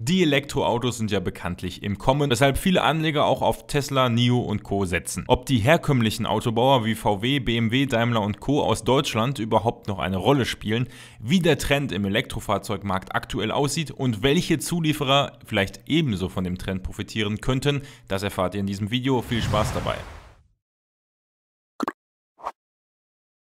Die Elektroautos sind ja bekanntlich im Kommen, weshalb viele Anleger auch auf Tesla, NIO und Co. setzen. Ob die herkömmlichen Autobauer wie VW, BMW, Daimler und Co. aus Deutschland überhaupt noch eine Rolle spielen, wie der Trend im Elektrofahrzeugmarkt aktuell aussieht und welche Zulieferer vielleicht ebenso von dem Trend profitieren könnten, das erfahrt ihr in diesem Video. Viel Spaß dabei!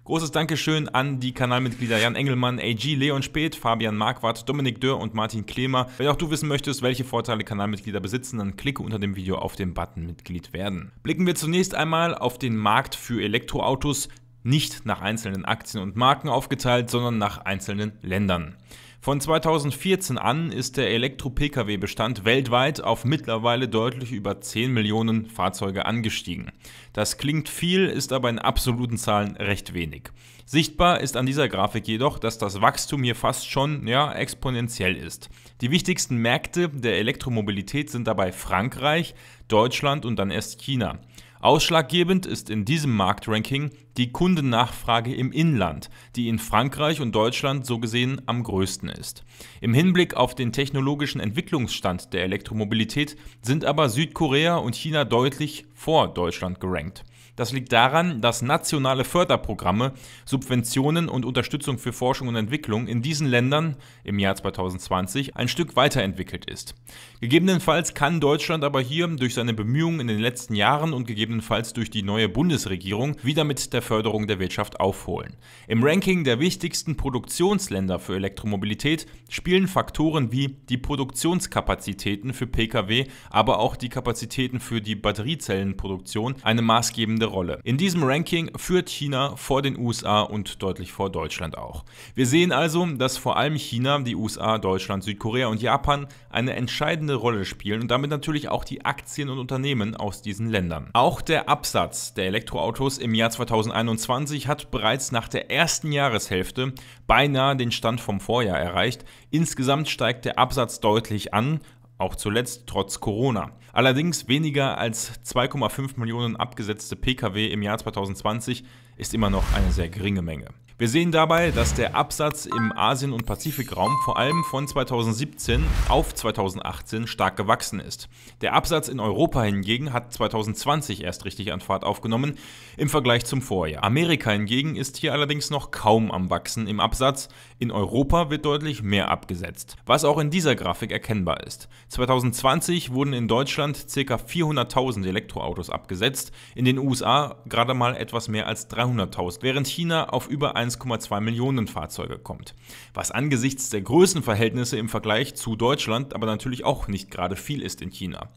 Großes Dankeschön an die Kanalmitglieder Jan Engelmann, AG, Leon Speth, Fabian Marquardt, Dominik Dörr und Martin Klemer. Wenn auch du wissen möchtest, welche Vorteile Kanalmitglieder besitzen, dann klicke unter dem Video auf den Button Mitglied werden. Blicken wir zunächst einmal auf den Markt für Elektroautos, nicht nach einzelnen Aktien und Marken aufgeteilt, sondern nach einzelnen Ländern. Von 2014 an ist der Elektro-Pkw-Bestand weltweit auf mittlerweile deutlich über 10 Millionen Fahrzeuge angestiegen. Das klingt viel, ist aber in absoluten Zahlen recht wenig. Sichtbar ist an dieser Grafik jedoch, dass das Wachstum hier fast schon ja, exponentiell ist. Die wichtigsten Märkte der Elektromobilität sind dabei Frankreich, Deutschland und dann erst China. Ausschlaggebend ist in diesem Marktranking die Kundennachfrage im Inland, die in Frankreich und Deutschland so gesehen am größten ist. Im Hinblick auf den technologischen Entwicklungsstand der Elektromobilität sind aber Südkorea und China deutlich vor Deutschland gerankt. Das liegt daran, dass nationale Förderprogramme, Subventionen und Unterstützung für Forschung und Entwicklung in diesen Ländern im Jahr 2020 ein Stück weiterentwickelt ist. Gegebenenfalls kann Deutschland aber hier durch seine Bemühungen in den letzten Jahren und gegebenenfalls durch die neue Bundesregierung wieder mit der Förderung der Wirtschaft aufholen. Im Ranking der wichtigsten Produktionsländer für Elektromobilität spielen Faktoren wie die Produktionskapazitäten für Pkw, aber auch die Kapazitäten für die Batteriezellenproduktion eine maßgebende spielende Rolle. In diesem Ranking führt China vor den USA und deutlich vor Deutschland auch. Wir sehen also, dass vor allem China, die USA, Deutschland, Südkorea und Japan eine entscheidende Rolle spielen und damit natürlich auch die Aktien und Unternehmen aus diesen Ländern. Auch der Absatz der Elektroautos im Jahr 2021 hat bereits nach der ersten Jahreshälfte beinahe den Stand vom Vorjahr erreicht. Insgesamt steigt der Absatz deutlich an, auch zuletzt trotz Corona. Allerdings weniger als 2,5 Millionen abgesetzte Pkw im Jahr 2020 ist immer noch eine sehr geringe Menge. Wir sehen dabei, dass der Absatz im Asien- und Pazifikraum vor allem von 2017 auf 2018 stark gewachsen ist. Der Absatz in Europa hingegen hat 2020 erst richtig an Fahrt aufgenommen im Vergleich zum Vorjahr. Amerika hingegen ist hier allerdings noch kaum am Wachsen im Absatz. In Europa wird deutlich mehr abgesetzt, was auch in dieser Grafik erkennbar ist. 2020 wurden in Deutschland ca. 400.000 Elektroautos abgesetzt, in den USA gerade mal etwas mehr als 300.000. 300.000, während China auf über 1,2 Millionen Fahrzeuge kommt. Was angesichts der Größenverhältnisse im Vergleich zu Deutschland aber natürlich auch nicht gerade viel ist in China.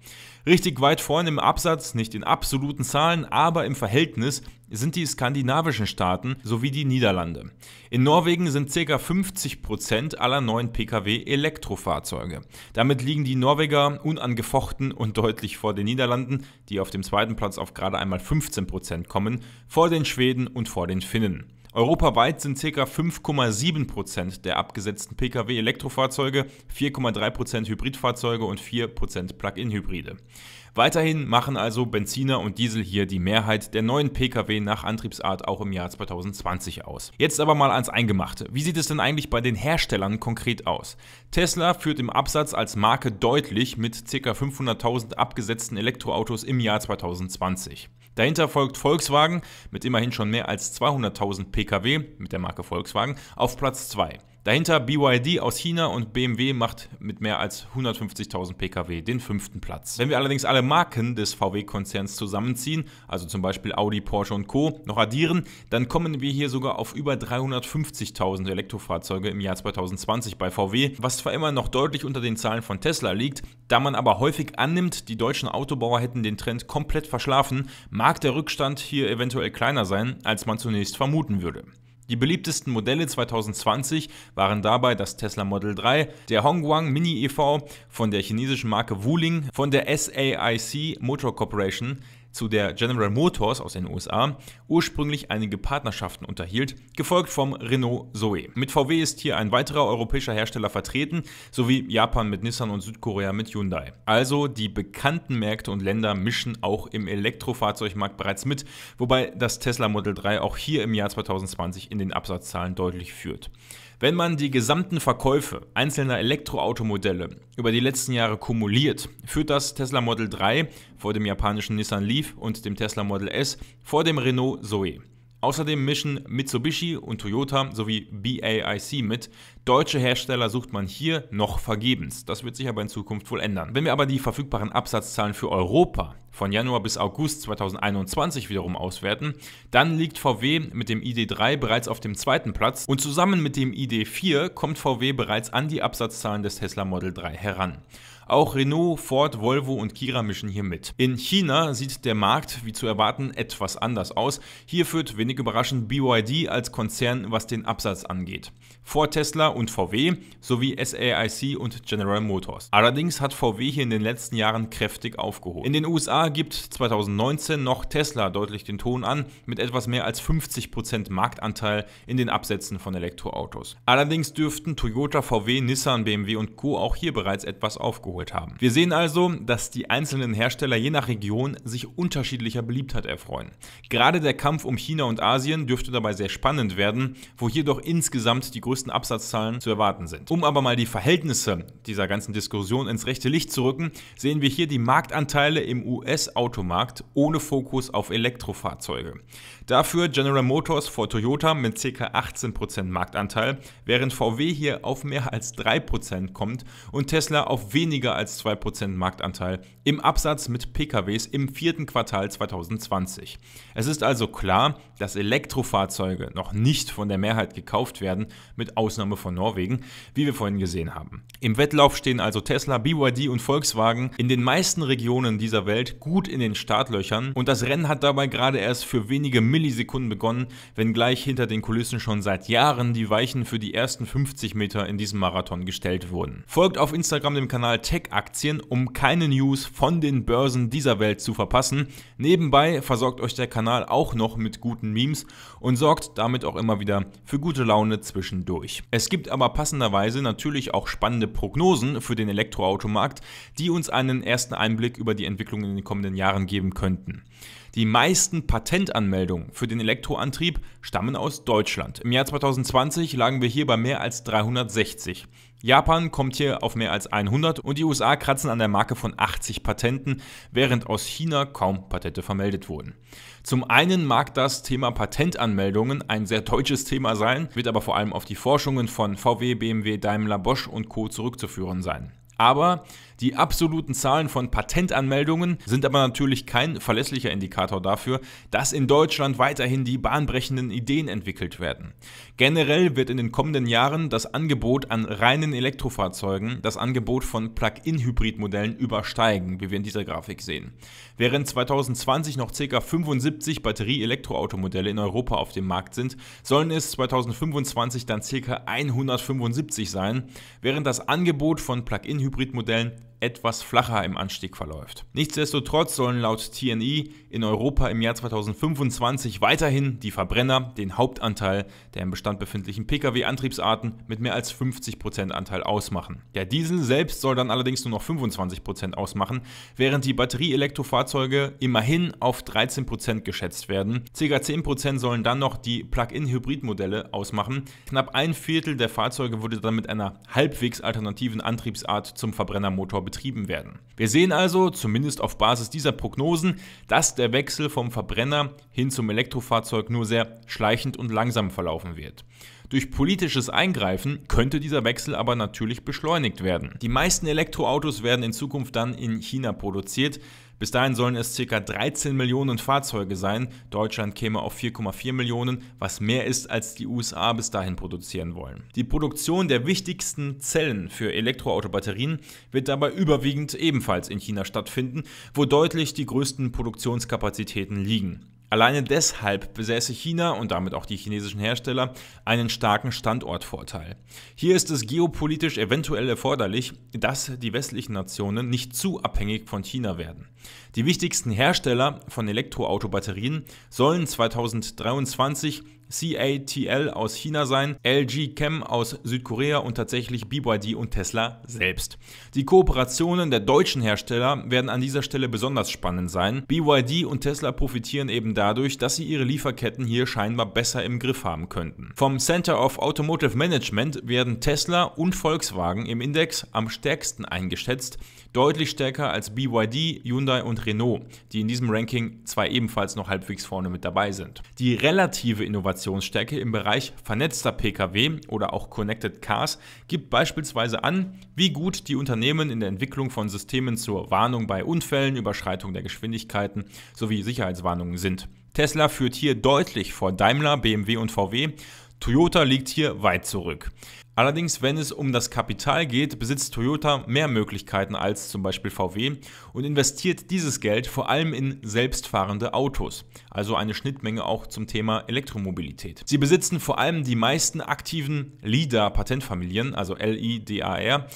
Richtig weit vorne im Absatz, nicht in absoluten Zahlen, aber im Verhältnis sind die skandinavischen Staaten sowie die Niederlande. In Norwegen sind ca. 50% aller neuen Pkw Elektrofahrzeuge. Damit liegen die Norweger unangefochten und deutlich vor den Niederlanden, die auf dem zweiten Platz auf gerade einmal 15% kommen, vor den Schweden und vor den Finnen. Europaweit sind ca. 5,7% der abgesetzten Pkw Elektrofahrzeuge, 4,3% Hybridfahrzeuge und 4% Plug-in-Hybride. Weiterhin machen also Benziner und Diesel hier die Mehrheit der neuen Pkw nach Antriebsart auch im Jahr 2020 aus. Jetzt aber mal ans Eingemachte. Wie sieht es denn eigentlich bei den Herstellern konkret aus? Tesla führt im Absatz als Marke deutlich mit ca. 500.000 abgesetzten Elektroautos im Jahr 2020. Dahinter folgt Volkswagen mit immerhin schon mehr als 200.000 Pkw mit der Marke Volkswagen auf Platz 2. Dahinter BYD aus China und BMW macht mit mehr als 150.000 Pkw den fünften Platz. Wenn wir allerdings alle Marken des VW-Konzerns zusammenziehen, also zum Beispiel Audi, Porsche und Co., noch addieren, dann kommen wir hier sogar auf über 350.000 Elektrofahrzeuge im Jahr 2020 bei VW, was zwar immer noch deutlich unter den Zahlen von Tesla liegt, da man aber häufig annimmt, die deutschen Autobauer hätten den Trend komplett verschlafen, mag der Rückstand hier eventuell kleiner sein, als man zunächst vermuten würde. Die beliebtesten Modelle 2020 waren dabei das Tesla Model 3, der Hongguang Mini EV von der chinesischen Marke Wuling, von der SAIC Motor Corporation, zu der General Motors aus den USA ursprünglich einige Partnerschaften unterhielt, gefolgt vom Renault Zoe. Mit VW ist hier ein weiterer europäischer Hersteller vertreten, sowie Japan mit Nissan und Südkorea mit Hyundai. Also die bekannten Märkte und Länder mischen auch im Elektrofahrzeugmarkt bereits mit, wobei das Tesla Model 3 auch hier im Jahr 2020 in den Absatzzahlen deutlich führt. Wenn man die gesamten Verkäufe einzelner Elektroautomodelle über die letzten Jahre kumuliert, führt das Tesla Model 3 vor dem japanischen Nissan Leaf und dem Tesla Model S vor dem Renault Zoe. Außerdem mischen Mitsubishi und Toyota sowie BAIC mit. Deutsche Hersteller sucht man hier noch vergebens. Das wird sich aber in Zukunft wohl ändern. Wenn wir aber die verfügbaren Absatzzahlen für Europa von Januar bis August 2021 wiederum auswerten, dann liegt VW mit dem ID3 bereits auf dem zweiten Platz und zusammen mit dem ID4 kommt VW bereits an die Absatzzahlen des Tesla Model 3 heran. Auch Renault, Ford, Volvo und Kira mischen hier mit. In China sieht der Markt, wie zu erwarten, etwas anders aus. Hier führt wenig überraschend BYD als Konzern, was den Absatz angeht. Vor Tesla und VW sowie SAIC und General Motors. Allerdings hat VW hier in den letzten Jahren kräftig aufgeholt. In den USA gibt 2019 noch Tesla deutlich den Ton an mit etwas mehr als 50% Marktanteil in den Absätzen von Elektroautos. Allerdings dürften Toyota, VW, Nissan, BMW und Co. auch hier bereits etwas aufgeholt eingeholt haben. Wir sehen also, dass die einzelnen Hersteller je nach Region sich unterschiedlicher Beliebtheit erfreuen. Gerade der Kampf um China und Asien dürfte dabei sehr spannend werden, wo jedoch insgesamt die größten Absatzzahlen zu erwarten sind. Um aber mal die Verhältnisse dieser ganzen Diskussion ins rechte Licht zu rücken, sehen wir hier die Marktanteile im US-Automarkt ohne Fokus auf Elektrofahrzeuge. Dafür General Motors vor Toyota mit ca. 18% Marktanteil, während VW hier auf mehr als 3% kommt und Tesla auf weniger weniger als 2% Marktanteil im Absatz mit PKWs im vierten Quartal 2020. Es ist also klar, dass Elektrofahrzeuge noch nicht von der Mehrheit gekauft werden, mit Ausnahme von Norwegen, wie wir vorhin gesehen haben. Im Wettlauf stehen also Tesla, BYD und Volkswagen in den meisten Regionen dieser Welt gut in den Startlöchern und das Rennen hat dabei gerade erst für wenige Millisekunden begonnen, wenngleich hinter den Kulissen schon seit Jahren die Weichen für die ersten 50 Meter in diesem Marathon gestellt wurden. Folgt auf Instagram dem Kanal Tech Tech-Aktien, um keine News von den Börsen dieser Welt zu verpassen. Nebenbei versorgt euch der Kanal auch noch mit guten Memes und sorgt damit auch immer wieder für gute Laune zwischendurch. Es gibt aber passenderweise natürlich auch spannende Prognosen für den Elektroautomarkt, die uns einen ersten Einblick über die Entwicklung in den kommenden Jahren geben könnten. Die meisten Patentanmeldungen für den Elektroantrieb stammen aus Deutschland. Im Jahr 2020 lagen wir hier bei mehr als 360. Japan kommt hier auf mehr als 100 und die USA kratzen an der Marke von 80 Patenten, während aus China kaum Patente vermeldet wurden. Zum einen mag das Thema Patentanmeldungen ein sehr deutsches Thema sein, wird aber vor allem auf die Forschungen von VW, BMW, Daimler, Bosch und Co zurückzuführen sein. Aber die absoluten Zahlen von Patentanmeldungen sind aber natürlich kein verlässlicher Indikator dafür, dass in Deutschland weiterhin die bahnbrechenden Ideen entwickelt werden. Generell wird in den kommenden Jahren das Angebot an reinen Elektrofahrzeugen das Angebot von plug in hybridmodellen übersteigen, wie wir in dieser Grafik sehen. Während 2020 noch ca. 75 Batterie-Elektroautomodelle in Europa auf dem Markt sind, sollen es 2025 dann ca. 175 sein, während das Angebot von Plug-in-Hybrid Hybridmodellen etwas flacher im Anstieg verläuft. Nichtsdestotrotz sollen laut TNI in Europa im Jahr 2025 weiterhin die Verbrenner den Hauptanteil der im Bestand befindlichen Pkw-Antriebsarten mit mehr als 50% Anteil ausmachen. Der Diesel selbst soll dann allerdings nur noch 25% ausmachen, während die Batterieelektrofahrzeuge immerhin auf 13% geschätzt werden. Ca. 10% sollen dann noch die Plug-in-Hybrid-Modelle ausmachen. Knapp ein Viertel der Fahrzeuge würde dann mit einer halbwegs alternativen Antriebsart zum Verbrennermotor betrieben werden. Wir sehen also, zumindest auf Basis dieser Prognosen, dass der Wechsel vom Verbrenner hin zum Elektrofahrzeug nur sehr schleichend und langsam verlaufen wird. Durch politisches Eingreifen könnte dieser Wechsel aber natürlich beschleunigt werden. Die meisten Elektroautos werden in Zukunft dann in China produziert, bis dahin sollen es ca. 13 Millionen Fahrzeuge sein. Deutschland käme auf 4,4 Millionen, was mehr ist, als die USA bis dahin produzieren wollen. Die Produktion der wichtigsten Zellen für Elektroautobatterien wird dabei überwiegend ebenfalls in China stattfinden, wo deutlich die größten Produktionskapazitäten liegen. Alleine deshalb besäße China und damit auch die chinesischen Hersteller einen starken Standortvorteil. Hier ist es geopolitisch eventuell erforderlich, dass die westlichen Nationen nicht zu abhängig von China werden. Die wichtigsten Hersteller von Elektroautobatterien sollen 2023 CATL aus China sein, LG Chem aus Südkorea und tatsächlich BYD und Tesla selbst. Die Kooperationen der deutschen Hersteller werden an dieser Stelle besonders spannend sein. BYD und Tesla profitieren eben dadurch, dass sie ihre Lieferketten hier scheinbar besser im Griff haben könnten. Vom Center of Automotive Management werden Tesla und Volkswagen im Index am stärksten eingeschätzt deutlich stärker als BYD, Hyundai und Renault, die in diesem Ranking zwar ebenfalls noch halbwegs vorne mit dabei sind. Die relative Innovationsstärke im Bereich vernetzter Pkw oder auch Connected Cars gibt beispielsweise an, wie gut die Unternehmen in der Entwicklung von Systemen zur Warnung bei Unfällen, Überschreitung der Geschwindigkeiten sowie Sicherheitswarnungen sind. Tesla führt hier deutlich vor Daimler, BMW und VW. Toyota liegt hier weit zurück. Allerdings, wenn es um das Kapital geht, besitzt Toyota mehr Möglichkeiten als zum Beispiel VW und investiert dieses Geld vor allem in selbstfahrende Autos, also eine Schnittmenge auch zum Thema Elektromobilität. Sie besitzen vor allem die meisten aktiven LIDAR-Patentfamilien, also LIDAR,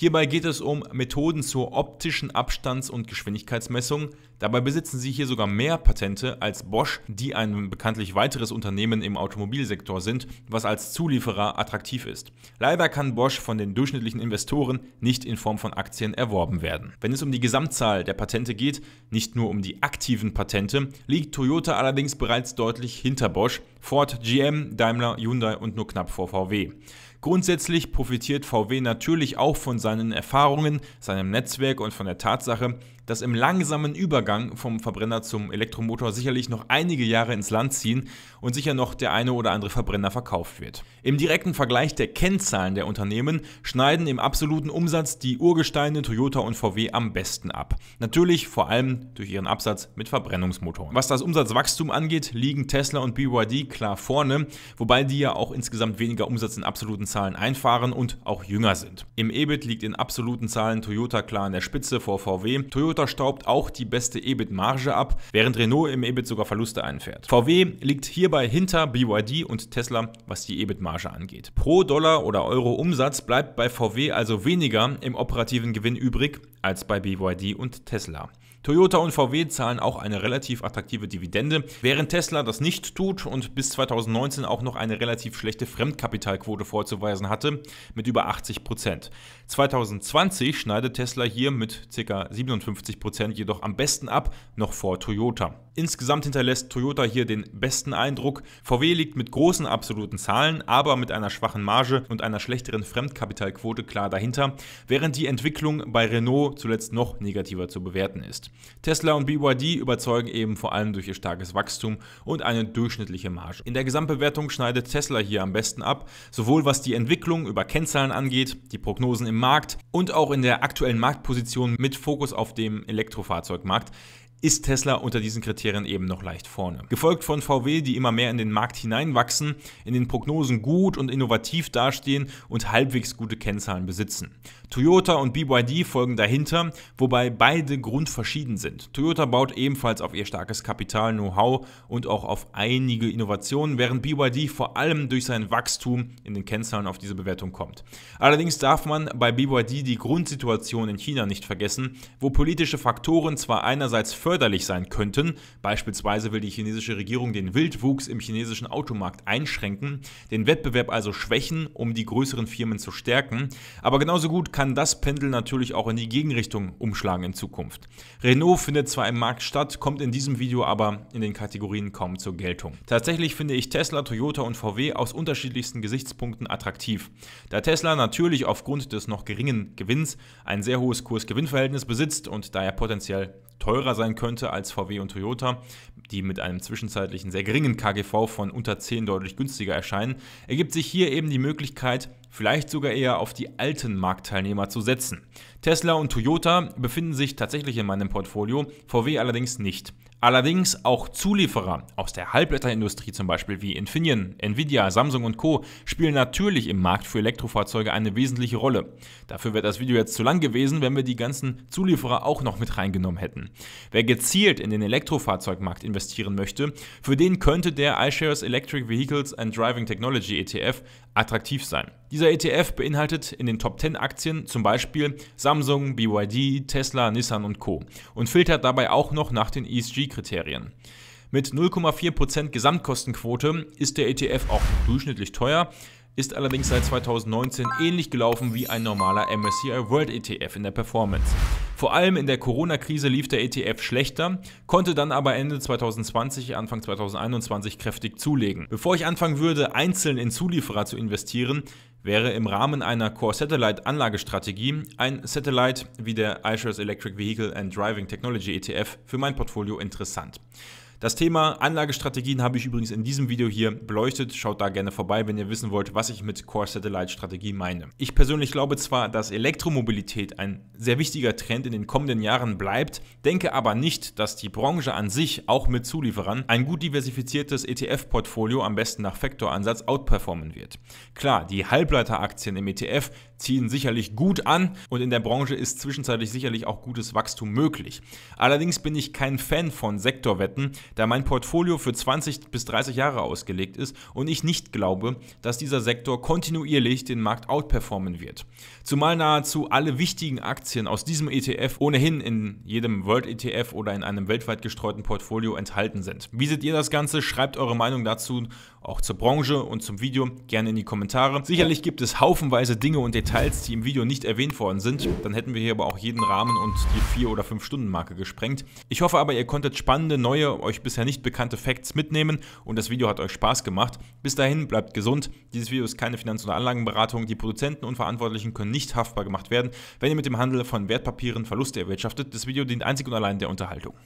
Hierbei geht es um Methoden zur optischen Abstands- und Geschwindigkeitsmessung. Dabei besitzen sie hier sogar mehr Patente als Bosch, die ein bekanntlich weiteres Unternehmen im Automobilsektor sind, was als Zulieferer attraktiv ist. Leider kann Bosch von den durchschnittlichen Investoren nicht in Form von Aktien erworben werden. Wenn es um die Gesamtzahl der Patente geht, nicht nur um die aktiven Patente, liegt Toyota allerdings bereits deutlich hinter Bosch, Ford, GM, Daimler, Hyundai und nur knapp vor VW. Grundsätzlich profitiert VW natürlich auch von seinen Erfahrungen, seinem Netzwerk und von der Tatsache, dass im langsamen Übergang vom Verbrenner zum Elektromotor sicherlich noch einige Jahre ins Land ziehen und sicher noch der eine oder andere Verbrenner verkauft wird. Im direkten Vergleich der Kennzahlen der Unternehmen schneiden im absoluten Umsatz die Urgesteine Toyota und VW am besten ab. Natürlich vor allem durch ihren Absatz mit Verbrennungsmotoren. Was das Umsatzwachstum angeht, liegen Tesla und BYD klar vorne, wobei die ja auch insgesamt weniger Umsatz in absoluten Zahlen einfahren und auch jünger sind. Im EBIT liegt in absoluten Zahlen Toyota klar an der Spitze vor VW. Toyota Toyota staubt auch die beste EBIT-Marge ab, während Renault im EBIT sogar Verluste einfährt. VW liegt hierbei hinter BYD und Tesla, was die EBIT-Marge angeht. Pro Dollar oder Euro Umsatz bleibt bei VW also weniger im operativen Gewinn übrig als bei BYD und Tesla. Toyota und VW zahlen auch eine relativ attraktive Dividende, während Tesla das nicht tut und bis 2019 auch noch eine relativ schlechte Fremdkapitalquote vorzuweisen hatte mit über 80 Prozent. 2020 schneidet Tesla hier mit ca. 57 Prozent jedoch am besten ab, noch vor Toyota. Insgesamt hinterlässt Toyota hier den besten Eindruck. VW liegt mit großen absoluten Zahlen, aber mit einer schwachen Marge und einer schlechteren Fremdkapitalquote klar dahinter, während die Entwicklung bei Renault zuletzt noch negativer zu bewerten ist. Tesla und BYD überzeugen eben vor allem durch ihr starkes Wachstum und eine durchschnittliche Marge. In der Gesamtbewertung schneidet Tesla hier am besten ab, sowohl was die Entwicklung über Kennzahlen angeht, die Prognosen im Markt und auch in der aktuellen Marktposition mit Fokus auf dem Elektrofahrzeugmarkt ist Tesla unter diesen Kriterien eben noch leicht vorne. Gefolgt von VW, die immer mehr in den Markt hineinwachsen, in den Prognosen gut und innovativ dastehen und halbwegs gute Kennzahlen besitzen. Toyota und BYD folgen dahinter, wobei beide grundverschieden sind. Toyota baut ebenfalls auf ihr starkes Kapital, Know-how und auch auf einige Innovationen, während BYD vor allem durch sein Wachstum in den Kennzahlen auf diese Bewertung kommt. Allerdings darf man bei BYD die Grundsituation in China nicht vergessen, wo politische Faktoren zwar einerseits förderlich sein könnten. Beispielsweise will die chinesische Regierung den Wildwuchs im chinesischen Automarkt einschränken, den Wettbewerb also schwächen, um die größeren Firmen zu stärken. Aber genauso gut kann das Pendel natürlich auch in die Gegenrichtung umschlagen in Zukunft. Renault findet zwar im Markt statt, kommt in diesem Video aber in den Kategorien kaum zur Geltung. Tatsächlich finde ich Tesla, Toyota und VW aus unterschiedlichsten Gesichtspunkten attraktiv. Da Tesla natürlich aufgrund des noch geringen Gewinns ein sehr hohes Kurs-Gewinn-Verhältnis besitzt und daher potenziell teurer sein könnte als VW und Toyota, die mit einem zwischenzeitlichen sehr geringen KGV von unter 10 deutlich günstiger erscheinen, ergibt sich hier eben die Möglichkeit, vielleicht sogar eher auf die alten Marktteilnehmer zu setzen. Tesla und Toyota befinden sich tatsächlich in meinem Portfolio, VW allerdings nicht. Allerdings auch Zulieferer aus der Halbleiterindustrie zum Beispiel wie Infineon, Nvidia, Samsung und Co. spielen natürlich im Markt für Elektrofahrzeuge eine wesentliche Rolle. Dafür wäre das Video jetzt zu lang gewesen, wenn wir die ganzen Zulieferer auch noch mit reingenommen hätten. Wer gezielt in den Elektrofahrzeugmarkt investieren möchte, für den könnte der iShares Electric Vehicles and Driving Technology ETF attraktiv sein. Dieser ETF beinhaltet in den Top 10 Aktien zum Beispiel Samsung, BYD, Tesla, Nissan und Co. und filtert dabei auch noch nach den ESG-Kriterien. Mit 0,4% Gesamtkostenquote ist der ETF auch durchschnittlich teuer, ist allerdings seit 2019 ähnlich gelaufen wie ein normaler MSCI World ETF in der Performance. Vor allem in der Corona-Krise lief der ETF schlechter, konnte dann aber Ende 2020, Anfang 2021 kräftig zulegen. Bevor ich anfangen würde, einzeln in Zulieferer zu investieren, wäre im Rahmen einer Core-Satellite-Anlagestrategie ein Satellite wie der iShares Electric Vehicle and Driving Technology ETF für mein Portfolio interessant. Das Thema Anlagestrategien habe ich übrigens in diesem Video hier beleuchtet. Schaut da gerne vorbei, wenn ihr wissen wollt, was ich mit Core Satellite Strategie meine. Ich persönlich glaube zwar, dass Elektromobilität ein sehr wichtiger Trend in den kommenden Jahren bleibt, denke aber nicht, dass die Branche an sich auch mit Zulieferern ein gut diversifiziertes ETF-Portfolio am besten nach Vektoransatz outperformen wird. Klar, die Halbleiteraktien im ETF ziehen sicherlich gut an und in der Branche ist zwischenzeitlich sicherlich auch gutes Wachstum möglich. Allerdings bin ich kein Fan von Sektorwetten, da mein Portfolio für 20 bis 30 Jahre ausgelegt ist und ich nicht glaube, dass dieser Sektor kontinuierlich den Markt outperformen wird zumal nahezu alle wichtigen Aktien aus diesem ETF ohnehin in jedem World ETF oder in einem weltweit gestreuten Portfolio enthalten sind. Wie seht ihr das Ganze? Schreibt eure Meinung dazu auch zur Branche und zum Video gerne in die Kommentare. Sicherlich gibt es haufenweise Dinge und Details, die im Video nicht erwähnt worden sind. Dann hätten wir hier aber auch jeden Rahmen und die 4- oder 5-Stunden-Marke gesprengt. Ich hoffe aber, ihr konntet spannende, neue, euch bisher nicht bekannte Facts mitnehmen und das Video hat euch Spaß gemacht. Bis dahin, bleibt gesund. Dieses Video ist keine Finanz- oder Anlagenberatung. Die Produzenten und Verantwortlichen können nicht nicht haftbar gemacht werden, wenn ihr mit dem Handel von Wertpapieren Verluste erwirtschaftet. Das Video dient einzig und allein der Unterhaltung.